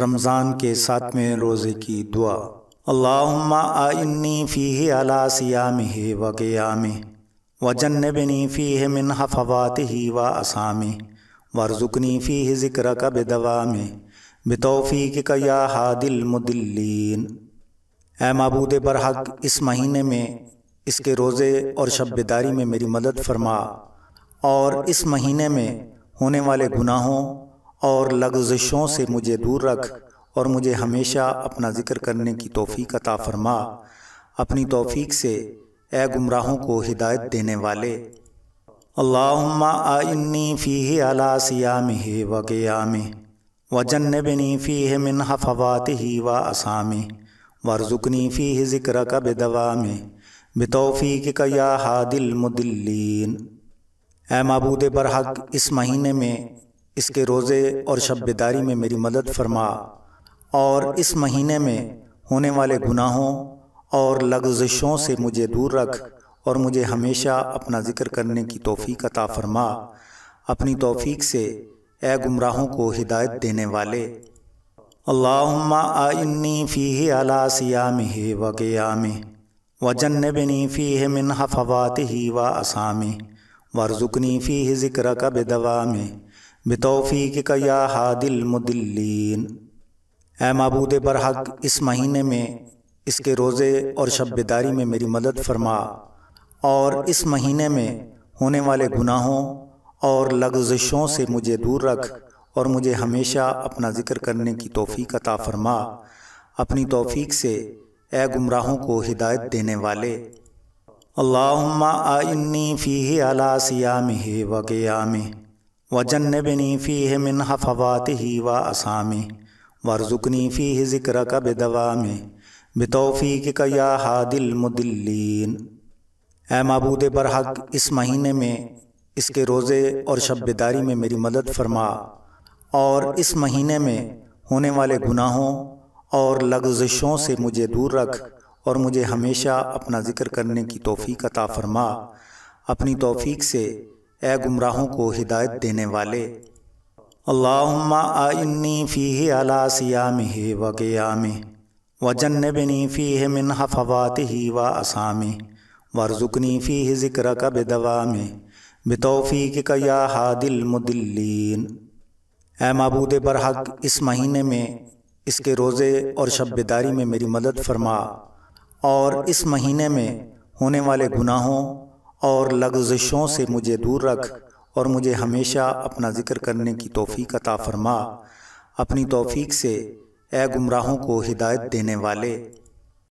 रमज़ान के सातवें रोज़े की दुआ अल्लाहुम्मा आइन्नी फ़ी अला सियाम ही व क़याम व जन्नबनी फ़ी मिन हफ़वात ही व असाम वर्ज़ुकनी फ़ी ज़िक्र का बेदवाम बेतौफ़ी के कया हादिल मुदिल्लिन ए मबूद बरहक इस महीने में इसके रोज़े और शब बेदारी में मेरी मदद फरमा और इस महीने में होने वाले गुनाहों और लग्जशों से मुझे दूर रख और मुझे हमेशा अपना ज़िक्र करने की तोफ़ी अता फरमा अपनी तोफ़ी से ए गुमराहों को हिदायत देने वाले अल्लाम आइन्नी फ़ी अला सियाम ही व क़याम व जन्नबनी फ़ी मिन हफ़वात ही व असाम वर्जुकनी फ़ी ज़िक्र का बेदवा में बेतौफ़ी का या हादिल मुदिल्लिन ए मबूद बरहक इस महीने में इसके रोज़े और शब बेदारी में मेरी मदद फरमा और इस महीने में होने वाले गुनाहों और लग्जिशों से मुझे दूर रख और मुझे हमेशा अपना ज़िक्र करने की तोफ़ी अता फरमा अपनी तोफ़ी से ए गुमराहों को हिदायत देने वाले अल्लाम आइन्नी फ़ी अला सियाम ही व क़याम बनी फ़ी मिन हफ़वात ही व असाम वर्ज़ुकनी फ़ी ज़िक्र का बेदवा में का या हादिल मुदिल्लीन ए मबूद बरहक इस महीने में इसके रोज़े और शब बेदारी में मेरी मदद फरमा और इस महीने में होने वाले गुनाहों और लग्जिशों से मुझे दूर रख और मुझे हमेशा अपना ज़िक्र करने की तोफ़ी अता फरमा अपनी तोफ़ी से ए गुमराहों को हिदायत देने वाले अल्लाह आइन्नी फ़ी अला सियाम में वजन्नबनी फ़ी मिन हफ़वात ही व असामी वर्जुकनी फ़ी ज़िक्र का बेदवा में बितौफ़ी के कया हादिल मुदिल्लिन ए मबूद बरहक इस महीने में इसके रोज़े और शब बेदारी में मेरी मदद फरमा और इस महीने में होने वाले गुनाहों और लग्जशों से मुझे दूर रख और मुझे हमेशा अपना ज़िक्र करने की तोफ़ी अता फरमा अपनी तोफ़ी से ए गुमराहों को हिदायत देने वाले अल्लाहुम्मा आइन्नी फ़ी अला सियाम ही व क़याम व जन्नबनी फ़ी मिन हफ़वात ही व असाम वर्ज़ुकनी फ़ी ज़िक्र का बेदवाम बेतौफ़ी के कया हादिल मुदिल्लिन ए मबूद बरहक इस महीने में इसके रोज़े और शब बेदारी में मेरी मदद फरमा और इस महीने में होने वाले गुनाहों और लग्जशों से मुझे दूर रख और मुझे हमेशा अपना ज़िक्र करने की तोफ़ी अता फरमा अपनी तोफ़ी से ए गुमराहों को हिदायत देने वाले